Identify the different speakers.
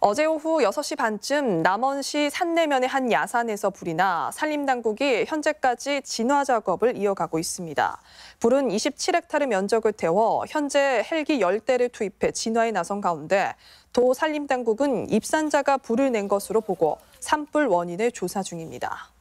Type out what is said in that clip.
Speaker 1: 어제 오후 6시 반쯤 남원시 산내면의 한 야산에서 불이 나 산림당국이 현재까지 진화 작업을 이어가고 있습니다. 불은 27헥타르 면적을 태워 현재 헬기 10대를 투입해 진화에 나선 가운데 도 산림당국은 입산자가 불을 낸 것으로 보고 산불 원인을 조사 중입니다.